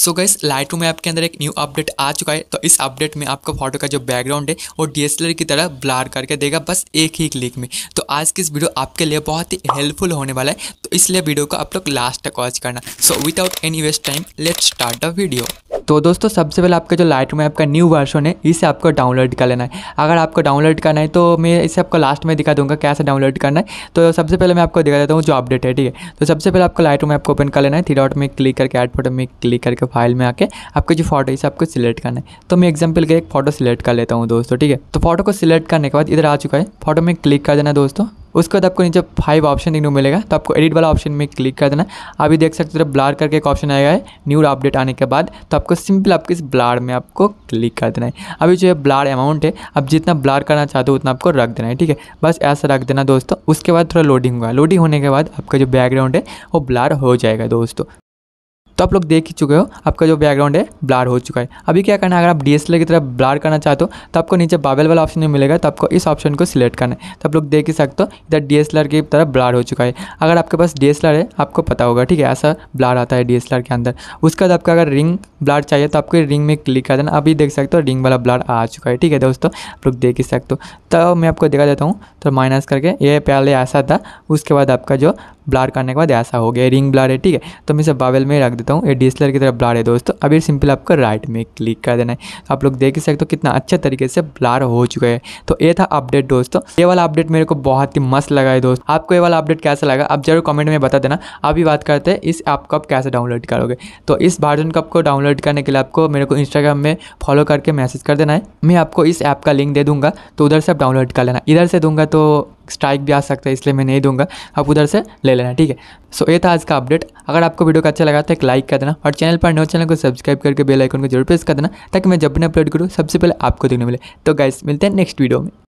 सो gas light में आपके अंदर एक न्यू अपडेट आ चुका है तो इस अपडेट में आपका फोटो का जो बैकग्राउंड है वो डी की तरह ब्लार करके देगा बस एक ही क्लिक में तो आज की इस वीडियो आपके लिए बहुत ही हेल्पफुल होने वाला है तो इसलिए वीडियो को आप लोग लास्ट तक वॉच करना so without any waste time let start the video तो दोस्तों सबसे पहले आपका जो लाइट में आपका न्यू वर्षन है इसे आपको डाउनलोड कर लेना है अगर आपको डाउनलोड करना है तो मैं इसे आपको लास्ट में दिखा दूंगा कैसे डाउनलोड करना है तो सबसे पहले मैं आपको दिखा देता हूँ जो अपडेट है ठीक है तो सबसे पहले आपको लाइट में आपको ओपन कर लेना है थ्री डॉट में क्लिक करके एड फोटो में क्लिक करके फाइल में आके आपके जो फोटो इसे आपको सिलेक्ट करना है तो मैं एग्जाम्पल के एक फोटो सिलेक्ट कर लेता हूँ दोस्तों ठीक है तो फोटो को सिलेक्ट करने के बाद इधर आ चुका है फोटो में क्लिक कर देना दोस्तों उसके बाद आपको नीचे फाइव ऑप्शन देखने को मिलेगा तो आपको एडिट वाला ऑप्शन में क्लिक कर देना अभी देख सकते हो ब्लार तो करके एक ऑप्शन आएगा है न्यू अपडेट आने के बाद तो आपको सिंपल आपके इस ब्लार में आपको क्लिक कर देना है अभी जो है ब्लार अमाउंट है आप जितना ब्लार करना चाहते हो उतना आपको रख देना है ठीक है बस ऐसा रख देना दोस्तों उसके बाद थोड़ा लोडिंग होगा लोडिंग होने के बाद आपका जो बैकग्राउंड है वो ब्लार हो जाएगा दोस्तों तो आप लोग देख ही चुके हो आपका जो बैकग्राउंड है ब्लार हो चुका है अभी क्या करना है अगर आप डी की तरफ ब्लार करना चाहते हो तो आपको नीचे बाबल वाला ऑप्शन मिलेगा तो आपको इस ऑप्शन को सिलेक्ट करना है तो आप लोग देख ही सकते हो इधर डी की तरफ ब्लार हो चुका है अगर आपके पास डी है आपको पता होगा ठीक है ऐसा ब्लार आता है डी के अंदर उसके बाद आपका अगर रिंग ब्लार चाहिए तो आपको रिंग में क्लिक कर देना अभी देख सकते हो रिंग वाला ब्लार आ चुका है ठीक है दोस्तों आप लोग देख ही सकते हो तो मैं आपको दिखा देता हूँ तो माइनस करके ये पहले ऐसा था उसके बाद आपका जो ब्लार करने के बाद ऐसा हो गया रिंग ब्लार है ठीक है तो मैं इसे बावल में रख देता हूँ ये डी की तरफ ब्लार है दोस्तों अभी सिंपल आपको राइट में क्लिक कर देना है तो आप लोग देख ही सकते हो कितना अच्छे तरीके से ब्लार हो चुका है तो ये था अपडेट दोस्तों ये वाला अपडेट मेरे को बहुत ही मस्त लगा है दोस्त आपको ये वाला अपडेट कैसा लगा आप जरूर कमेंट में बता देना अभी बात करते हैं इस ऐप को आप कैसे डाउनलोड करोगे तो इस वर्जन कप को डाउनलोड करने के लिए आपको मेरे को इंस्टाग्राम में फॉलो करके मैसेज कर देना है मैं आपको इस ऐप का लिंक दे दूंगा तो उधर से आप डाउनलोड कर लेना इधर से दूंगा तो स्ट्राइक भी आ सकता है इसलिए मैं नहीं दूंगा आप उधर से ले लेना ठीक है सो ये था आज का अपडेट अगर आपको वीडियो का अच्छा लगा तो एक लाइक कर देना और चैनल पर न्यू चैनल को सब्सक्राइब करके बेल आइकन को जरूर प्रेस कर देना ताकि मैं जब भी अपलोड करूँ सबसे पहले आपको देखने मिले तो गाइस मिलते हैं नेक्स्ट वीडियो में